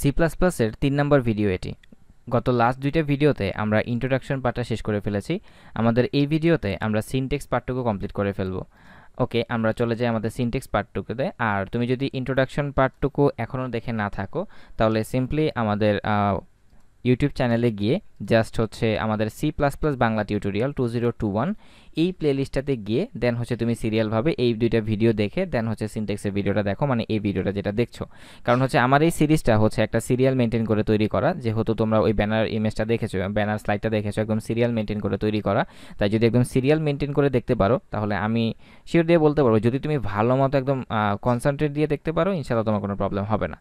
C plus প্লাসের তিন নম্বর video এটি গত লাস্ট দুইটা ভিডিওতে আমরা ইন্ট্রোডাকশন পার্টটা শেষ করে ফেলেছি আমাদের এই ভিডিওতে আমরা সিনটেক্স পার্টটুকু কমপ্লিট করে ফেলবো ওকে আমরা চলে যাই আমাদের সিনটেক্স পার্টটুকুতে আর তুমি যদি ইন্ট্রোডাকশন পার্টটুকু এখনও দেখে না থাকো তাহলে সিম্পলি আমাদের ইউটিউব চ্যানেলে গিয়ে জাস্ট হচ্ছে আমাদের C plus plus Bangla tutorial two zero two one এই প্লেলিস্টটাতে গিয়ে দেন হচ্ছে তুমি সিরিয়ালভাবে এই দুইটা ভিডিও দেখে দেন হচ্ছে সিনটেক্সের ভিডিওটা দেখো মানে এই ভিডিওটা যেটা দেখছো কারণ হচ্ছে আমার এই সিরিজটা হচ্ছে একটা সিরিয়াল মেনটেন করে তৈরি করা যেহেতু তোমরা ওই ব্যানার ইমেজটা দেখেছো ব্যানার স্লাইডটা দেখেছো একদম সিরিয়াল মেনটেন করে তৈরি করা তাই যদি একদম সিরিয়াল মেনটেন করে দেখতে পারো তাহলে আমি শিওর দিয়ে বলতে পারবো যদি তুমি ভালো মতো একদম কনসেন্ট্রেট দিয়ে দেখতে পারো ইনশাআল্লাহ তোমার কোনো প্রবলেম হবে না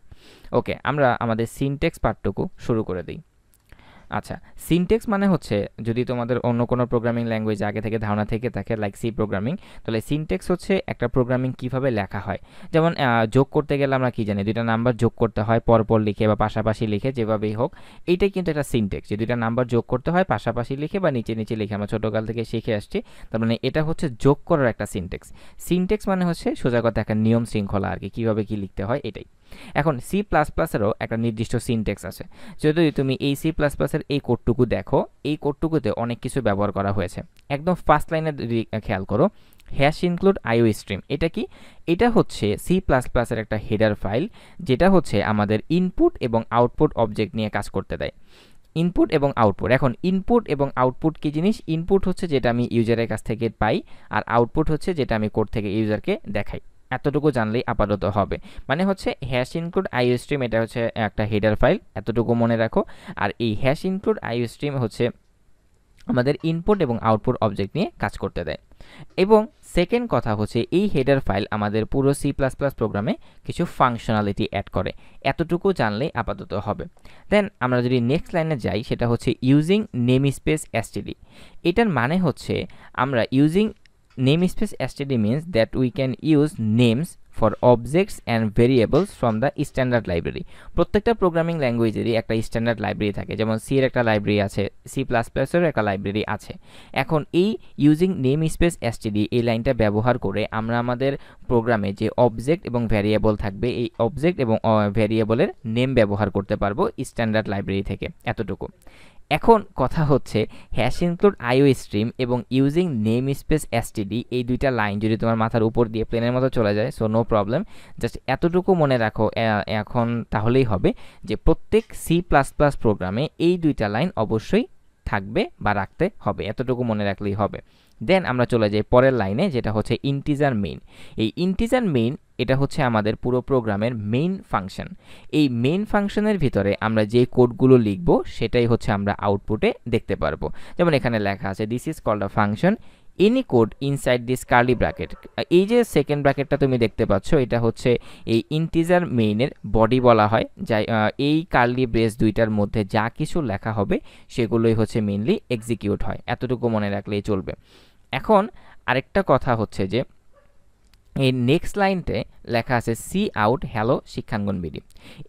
ওকে আমরা আমাদের সিনটেক্স পার্টটুকু শুরু করে দিই আচ্ছা সিনটেক্স মানে হচ্ছে যদি তোমাদের অন্য কোনো প্রোগ্রামিং ল্যাঙ্গুয়েজ আগে থেকে ধারণা থেকে থাকে লাইক সি প্রোগ্রামিং তাহলে সিনটেক্স হচ্ছে একটা প্রোগ্রামিং কিভাবে লেখা হয় যেমন যোগ করতে গেলে আমরা কি জানি দুইটা নাম্বার যোগ করতে হয় পরপর লিখে বা পাশাপাশি লিখে যেভাবেই হোক এইটাই কিন্তু একটা সিনটেক্স যে দুইটা নাম্বার যোগ করতে হয় পাশাপাশি লিখে বা নিচে নিচে লিখে আমরা ছোটোকাল থেকে শিখে আসছি তার মানে এটা হচ্ছে যোগ করার একটা সিনটেক্স সিনটেক্স মানে হচ্ছে সোজাগত একটা নিয়ম শৃঙ্খলা আর কি কীভাবে কী লিখতে হয় এটাই এখন সি প্লাস প্লাসেরও একটা নির্দিষ্ট সিনটেক্স আছে যদি তুমি এই সি প্লাস প্লাসের এই কোডটুকু দেখো এই কোডটুকুতে অনেক কিছু ব্যবহার করা হয়েছে একদম ফার্স্ট লাইনে যদি খেয়াল করো হ্যাশ ইনক্লুড আইও স্ট্রিম এটা কি এটা হচ্ছে সি প্লাস প্লাসের একটা হেডার ফাইল যেটা হচ্ছে আমাদের ইনপুট এবং আউটপুট অবজেক্ট নিয়ে কাজ করতে দেয় ইনপুট এবং আউটপুট এখন ইনপুট এবং আউটপুট কি জিনিস ইনপুট হচ্ছে যেটা আমি ইউজারের কাছ থেকে পাই আর আউটপুট হচ্ছে যেটা আমি কোড থেকে ইউজারকে দেখাই এতটুকু জানলেই আপাতত হবে মানে হচ্ছে হ্যাশ ইনক্লুড আইও স্ট্রিম এটা হচ্ছে একটা হেডার ফাইল এতটুকু মনে রাখো আর এই হ্যাশ ইনক্লুড আইও স্ট্রিম হচ্ছে আমাদের ইনপুট এবং আউটপুট অবজেক্ট নিয়ে কাজ করতে দেয় এবং সেকেন্ড কথা হচ্ছে এই হেডার ফাইল আমাদের পুরো সি প্লাস প্লাস প্রোগ্রামে কিছু ফাংশনালিটি অ্যাড করে এতটুকু জানলেই আপাতত হবে দেন আমরা যদি নেক্সট লাইনে যাই সেটা হচ্ছে ইউজিং নেম স্পেস এসটিডি এটার মানে হচ্ছে আমরা using namespace std means that we can use names for objects and variables from the standard library প্রত্যেকটা প্রোগ্রামিং ল্যাঙ্গুয়েজেরই একটা স্ট্যান্ডার্ড লাইব্রেরি থাকে যেমন সির একটা লাইব্রেরি আছে সি প্লাস প্লাসেরও একটা লাইব্রেরি আছে এখন এই ইউজিং নেম স্পেস এসটিডি এই লাইনটা ব্যবহার করে আমরা আমাদের প্রোগ্রামে যে অবজেক্ট এবং ভ্যারিয়েবল থাকবে এই অবজেক্ট এবং ভ্যারিয়েবলের নেম ব্যবহার করতে পারবো স্ট্যান্ডার্ড লাইব্রেরি থেকে এতটুকু এখন কথা হচ্ছে হ্যাশ ইনক্লুড আইও স্ট্রিম এবং ইউজিং নেম স্পেস এসটিডি এই দুইটা লাইন যদি তোমার মাথার উপর দিয়ে প্লেনের মতো চলে যায় সো নো প্রবলেম জাস্ট এতটুকু মনে রাখো এখন তাহলেই হবে যে প্রত্যেক সি প্লাস প্লাস প্রোগ্রামে এই দুইটা লাইন অবশ্যই থাকবে বা রাখতে হবে এতটুকু মনে রাখলেই হবে দেন আমরা চলে যাই পরের লাইনে যেটা হচ্ছে ইন্টিজার মেইন এই ইন্টিজার মেইন এটা হচ্ছে আমাদের পুরো প্রোগ্রামের মেইন ফাংশন এই মেইন ফাংশনের ভিতরে আমরা যে কোডগুলো লিখব সেটাই হচ্ছে আমরা আউটপুটে দেখতে পারবো যেমন এখানে লেখা আছে this is called a function any code inside this curly bracket এই যে সেকেন্ড ব্র্যাকেটটা তুমি দেখতে পাচ্ছ এটা হচ্ছে এই ইন্টিজার মেইনের বডি বলা হয় যাই এই কার্লি ব্রেস দুইটার মধ্যে যা কিছু লেখা হবে সেগুলোই হচ্ছে মেইনলি এক্সিকিউট হয় এতটুকু মনে রাখলেই চলবে এখন আরেকটা কথা হচ্ছে যে এই নেক্সট লাইনতে লেখা আছে C out hello Shikkhangon BD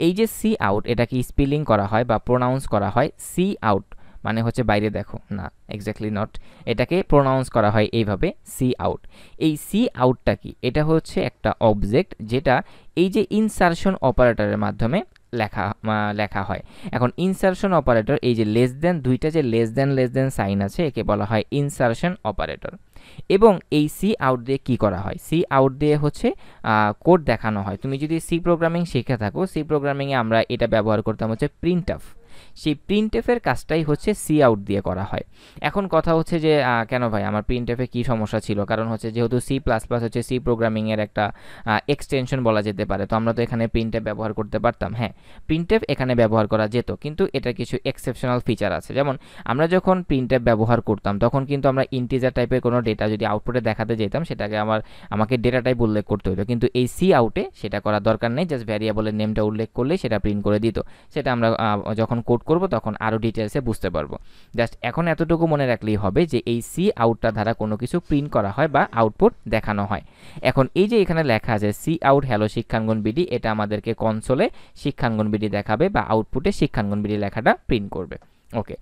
এই যে সি আউট এটাকে স্পেলিং করা হয় বা প্রোনাউন্স করা হয় সি আউট মানে হচ্ছে বাইরে দেখো না এক্স্যাক্টলি নট এটাকে প্রোনাউন্স করা হয় এইভাবে সি আউট এই সি আউটটা কি এটা হচ্ছে একটা অবজেক্ট যেটা এই যে ইনসারশন অপারেটরের মাধ্যমে লেখা লেখা হয় এখন ইনসারশন অপারেটর এই যে লেস দেন দুইটা যে less than less than sign আছে একে বলা হয় ইনসারশন অপারেটর এবং এই সি আউট দিয়ে কি করা হয় সি আউট দিয়ে হচ্ছে কোড দেখানো হয় তুমি যদি সি প্রোগ্রামিং শিখে থাকো সি প্রোগ্রামিংয়ে আমরা এটা ব্যবহার করতাম হচ্ছে প্রিন্ট অফ সেই প্রিন্টেফের কাজটাই হচ্ছে সি আউট দিয়ে করা হয় এখন কথা হচ্ছে যে কেন ভাই আমার প্রিন্টেফে কী সমস্যা ছিল কারণ হচ্ছে যেহেতু সি প্লাস প্লাস হচ্ছে সি প্রোগ্রামিংয়ের একটা এক্সটেনশন বলা যেতে পারে তো আমরা তো এখানে প্রিন্টেফ ব্যবহার করতে পারতাম হ্যাঁ এফ এখানে ব্যবহার করা যেত কিন্তু এটা কিছু এক্সেপশনাল ফিচার আছে যেমন আমরা যখন প্রিন্টেফ ব্যবহার করতাম তখন কিন্তু আমরা ইন্টিজার টাইপের কোনো ডেটা যদি আউটপুটে দেখাতে যেতাম সেটাকে আমার আমাকে ডেটা টাইপ উল্লেখ করতে হতো কিন্তু এই সি আউটে সেটা করার দরকার নেই জাস্ট ভ্যারিয়েবলের নেমটা উল্লেখ করলে সেটা প্রিন্ট করে দিত সেটা আমরা যখন কোড করব তখন আরও ডিটেলসে বুঝতে পারবো জাস্ট এখন এতটুকু মনে রাখলেই হবে যে এই সি আউটটা দ্বারা কোনো কিছু প্রিন্ট করা হয় বা আউটপুট দেখানো হয় এখন এই যে এখানে লেখা আছে C out hello Shikkhangon BD এটা আমাদেরকে কনসোলে শিক্ষাঙ্গন বিডি দেখাবে বা আউটপুটে শিক্ষাঙ্গন বিডি লেখাটা প্রিন্ট করবে ওকে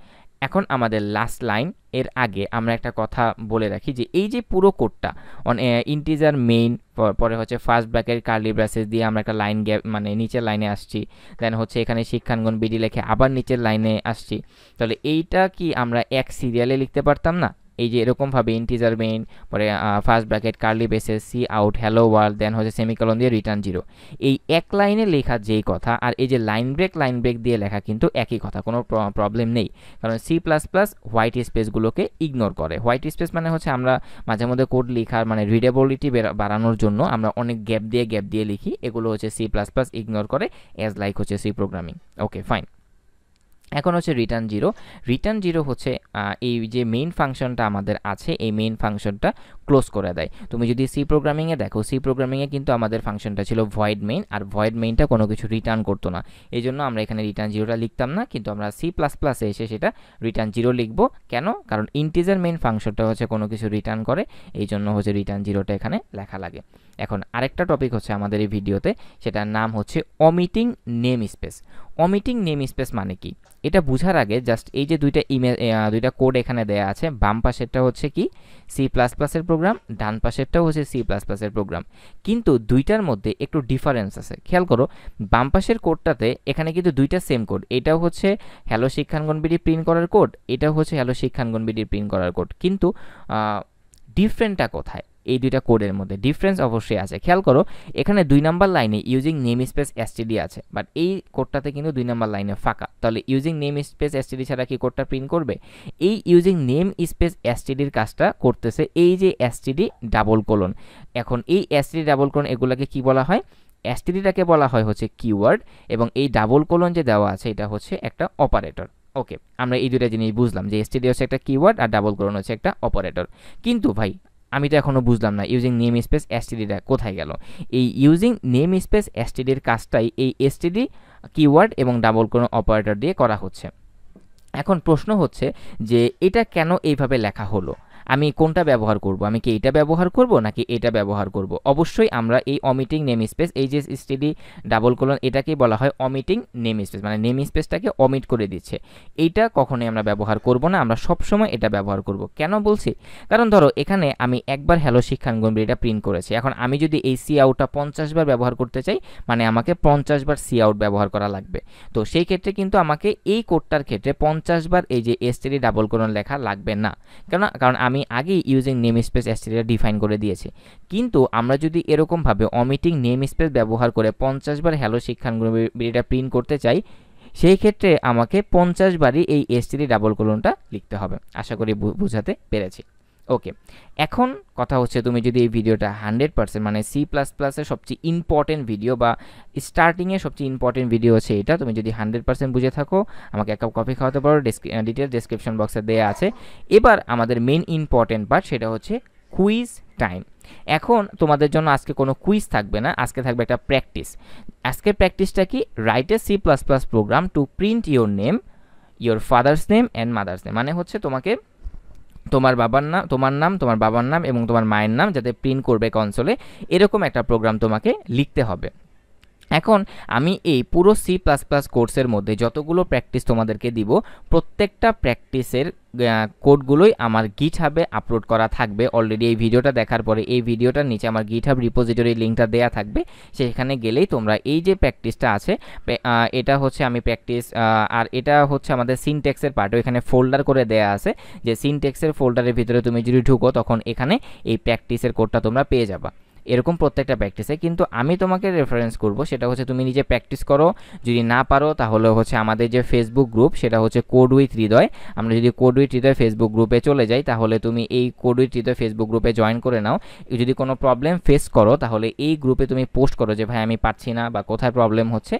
এখন আমাদের লাস্ট লাইন এর আগে আমরা একটা কথা বলে রাখি যে এই যে পুরো কোডটা অন ইন্টিজার মেইন পরে হচ্ছে ফার্স্ট ব্যাকের কার্লি ব্রাসেস দিয়ে আমরা একটা লাইন গ্যাপ মানে নিচের লাইনে আসছি দেন হচ্ছে এখানে শিক্ষাঙ্গন বিডি লেখে আবার নিচের লাইনে আসছি তাহলে এইটা কি আমরা এক সিরিয়ালে লিখতে পারতাম না এই যে এরকমভাবে ইন্টিজার মেইন পরে first bracket curly braces C out hello world then হচ্ছে সেমিকলন দিয়ে রিটার্ন জিরো এই এক লাইনে লেখা যেই কথা আর এই যে লাইন ব্রেক লাইন ব্রেক দিয়ে লেখা কিন্তু একই কথা কোনো প্রবলেম নেই কারণ সি প্লাস প্লাস হোয়াইট স্পেসগুলোকে ইগনোর করে হোয়াইট স্পেস মানে হচ্ছে আমরা মাঝে মধ্যে কোড লেখার মানে রিডেবিলিটি বাড়ানোর জন্য আমরা অনেক গ্যাপ দিয়ে গ্যাপ দিয়ে লিখি এগুলো হচ্ছে সি প্লাস প্লাস ইগনোর করে অ্যাজ লাইক হচ্ছে সি প্রোগ্রামিং ওকে ফাইন এখন হচ্ছে রিটার্ন জিরো রিটার্ন জিরো হচ্ছে এই যে মেইন ফাংশনটা আমাদের আছে এই মেইন ফাংশনটা ক্লোজ করে দেয় তুমি যদি সি প্রোগ্রামিংয়ে দেখো সি প্রোগ্রামিংয়ে কিন্তু আমাদের ফাংশনটা ছিল ভয়েড মেইন আর ভয়েড মেইনটা কোনো কিছু রিটার্ন করতো না এই জন্য আমরা এখানে রিটার্ন জিরোটা লিখতাম না কিন্তু আমরা সি প্লাস প্লাসে এসে সেটা রিটার্ন জিরো লিখবো কেন কারণ ইন্টিজার মেইন ফাংশনটা হচ্ছে কোনো কিছু রিটার্ন করে এই জন্য হচ্ছে রিটার্ন জিরোটা এখানে লেখা লাগে এখন আরেকটা টপিক হচ্ছে আমাদের এই ভিডিওতে সেটার নাম হচ্ছে omitting name space omitting name space মানে কি এটা বোঝার আগে জাস্ট এই যে দুইটা ইমে দুইটা কোড এখানে দেয়া আছে বাম পাশেরটা হচ্ছে কি সি প্লাস প্লাসের প্রোগ্রাম ডান পাশেরটাও হচ্ছে সি প্লাস প্লাসের প্রোগ্রাম কিন্তু দুইটার মধ্যে একটু ডিফারেন্স আছে খেয়াল করো বাম পাশের কোডটাতে এখানে কিন্তু দুইটা সেম কোড এটাও হচ্ছে হ্যালো শিক্ষাঙ্গন বিডি প্রিন্ট করার কোড এটাও হচ্ছে হ্যালো শিক্ষাঙ্গন বিডি প্রিন্ট করার কোড কিন্তু ডিফারেন্টটা কোথায় এই দুইটা কোডের মধ্যে ডিফারেন্স অবশ্যই আছে খেয়াল করো এখানে দুই নাম্বার লাইনে ইউজিং নেম স্পেস এসটিডি আছে বাট এই কোডটাতে কিন্তু দুই নাম্বার লাইনে ফাঁকা তাহলে ইউজিং নেম স্পেস এসটিডি ছাড়া কি কোডটা প্রিন্ট করবে এই ইউজিং নেম স্পেস এসটিডির কাজটা করতেছে এই যে এসটিডি ডাবল কোলন এখন এই এসটিডি ডাবল কোলন এগুলাকে কি বলা হয় এসটিডিটাকে বলা হয় হচ্ছে কিওয়ার্ড এবং এই ডাবল কোলন যে দেওয়া আছে এটা হচ্ছে একটা অপারেটর ওকে আমরা এই দুটা জিনিস বুঝলাম যে এসটিডি হচ্ছে একটা কিওয়ার্ড আর ডাবল কোলন হচ্ছে একটা অপারেটর কিন্তু ভাই আমি তো এখনও বুঝলাম না ইউজিং নেম স্পেস এসটিডিটা কোথায় গেল এই ইউজিং নেম স্পেস এসটিডির কাজটাই এই এসটিডি কিওয়ার্ড এবং ডাবল কোনো অপারেটর দিয়ে করা হচ্ছে এখন প্রশ্ন হচ্ছে যে এটা কেন এইভাবে লেখা হলো আমি কোনটা ব্যবহার করব আমি কি এটা ব্যবহার করব নাকি এটা ব্যবহার করব অবশ্যই আমরা এই অমিটিং নেম স্পেস এই যে স্টেডি ডাবল কলন এটাকেই বলা হয় অমিটিং নেম স্পেস মানে নেম স্পেসটাকে অমিট করে দিচ্ছে এইটা কখনোই আমরা ব্যবহার করব না আমরা সবসময় এটা ব্যবহার করব কেন বলছি কারণ ধরো এখানে আমি একবার হ্যালো শিক্ষাঙ্গনবি এটা প্রিন্ট করেছি এখন আমি যদি এই সি আউটটা পঞ্চাশ বার ব্যবহার করতে চাই মানে আমাকে পঞ্চাশ বার সি আউট ব্যবহার করা লাগবে তো সেই ক্ষেত্রে কিন্তু আমাকে এই কোডটার ক্ষেত্রে পঞ্চাশ বার এই যে এসটিডি ডাবল কলন লেখা লাগবে না কেন কারণ আমি আমি আগেই ইউজিং নেম স্পেস অ্যাস্টেরিয়া ডিফাইন করে দিয়েছি কিন্তু আমরা যদি এরকমভাবে অমিটিং নেম স্পেস ব্যবহার করে পঞ্চাশবার বার হ্যালো শিক্ষানগুলো এটা প্রিন্ট করতে চাই সেই ক্ষেত্রে আমাকে পঞ্চাশবারই বারই এই এস ডাবল কোলনটা লিখতে হবে আশা করি বুঝাতে পেরেছি ওকে এখন কথা হচ্ছে তুমি যদি এই ভিডিওটা হান্ড্রেড পার্সেন্ট মানে সি প্লাস প্লাসের সবচেয়ে ইম্পর্টেন্ট ভিডিও বা স্টার্টিংয়ে সবচেয়ে ইম্পর্টেন্ট ভিডিও হচ্ছে এটা তুমি যদি হান্ড্রেড পার্সেন্ট বুঝে থাকো আমাকে এক কাপ কফি খাওয়াতে পারো ডিটেল ডেসক্রিপশন বক্সে দেওয়া আছে এবার আমাদের মেন ইম্পর্টেন্ট পার্ট সেটা হচ্ছে কুইজ টাইম এখন তোমাদের জন্য আজকে কোনো কুইজ থাকবে না আজকে থাকবে একটা প্র্যাকটিস আজকের প্র্যাকটিসটা কি write C plus plus program to print your name your father's name and mother's name মানে হচ্ছে তোমাকে তোমার বাবার নাম তোমার নাম তোমার বাবার নাম এবং তোমার মায়ের নাম যাতে প্রিন্ট করবে কনসোলে এরকম একটা প্রোগ্রাম তোমাকে লিখতে হবে এখন আমি এই পুরো সি প্লাস প্লাস কোর্সের মধ্যে যতগুলো প্র্যাকটিস তোমাদেরকে দিব প্রত্যেকটা প্র্যাকটিসের কোডগুলোই আমার গিট হাবে আপলোড করা থাকবে অলরেডি এই ভিডিওটা দেখার পরে এই ভিডিওটার নিচে আমার গিট হাব রিপোজিটরি লিঙ্কটা দেওয়া থাকবে সেখানে গেলেই তোমরা এই যে প্র্যাকটিসটা আছে এটা হচ্ছে আমি প্র্যাকটিস আর এটা হচ্ছে আমাদের সিনটেক্সের পার্ট এখানে ফোল্ডার করে দেয়া আছে যে সিনটেক্সের ফোল্ডারের ভিতরে তুমি যদি ঢুকো তখন এখানে এই প্র্যাকটিসের কোডটা তোমরা পেয়ে যাবা এরকম প্রত্যেকটা প্র্যাকটিসে কিন্তু আমি তোমাকে রেফারেন্স করব সেটা হচ্ছে তুমি নিজে প্র্যাকটিস করো যদি না পারো তাহলে হচ্ছে আমাদের যে ফেসবুক গ্রুপ সেটা হচ্ছে কোড উইথ হৃদয় আমরা যদি কোড উইথ হৃদয় ফেসবুক গ্রুপে চলে যাই তাহলে তুমি এই কোড উইথ হৃদয় ফেসবুক গ্রুপে জয়েন করে নাও যদি কোনো প্রবলেম ফেস করো তাহলে এই গ্রুপে তুমি পোস্ট করো যে ভাই আমি পারছি না বা কোথায় প্রবলেম হচ্ছে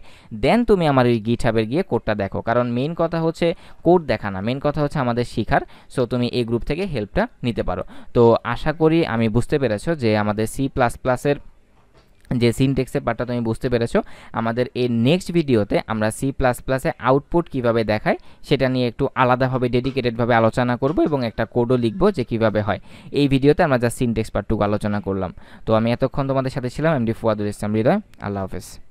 দেন তুমি আমার ওই গিট হাবের গিয়ে কোডটা দেখো কারণ মেন কথা হচ্ছে কোড দেখা না মেন কথা হচ্ছে আমাদের শিখার সো তুমি এই গ্রুপ থেকে হেল্পটা নিতে পারো তো আশা করি আমি বুঝতে পেরেছো যে আমাদের সি প্লাস প্লাসের যে সিনটেক্সের পার্টটা তুমি বুঝতে পেরেছো আমাদের এই নেক্সট ভিডিওতে আমরা সি প্লাস প্লাসে আউটপুট কীভাবে দেখায় সেটা নিয়ে একটু আলাদাভাবে ডেডিকেটেডভাবে আলোচনা করব এবং একটা কোডও লিখব যে কিভাবে হয় এই ভিডিওতে আমরা যা সিনটেক্স পার্টটুকু আলোচনা করলাম তো আমি এতক্ষণ তোমাদের সাথে ছিলাম এমডি ফুয়াদুল ইসলাম হৃদয় আল্লাহ হাফেজ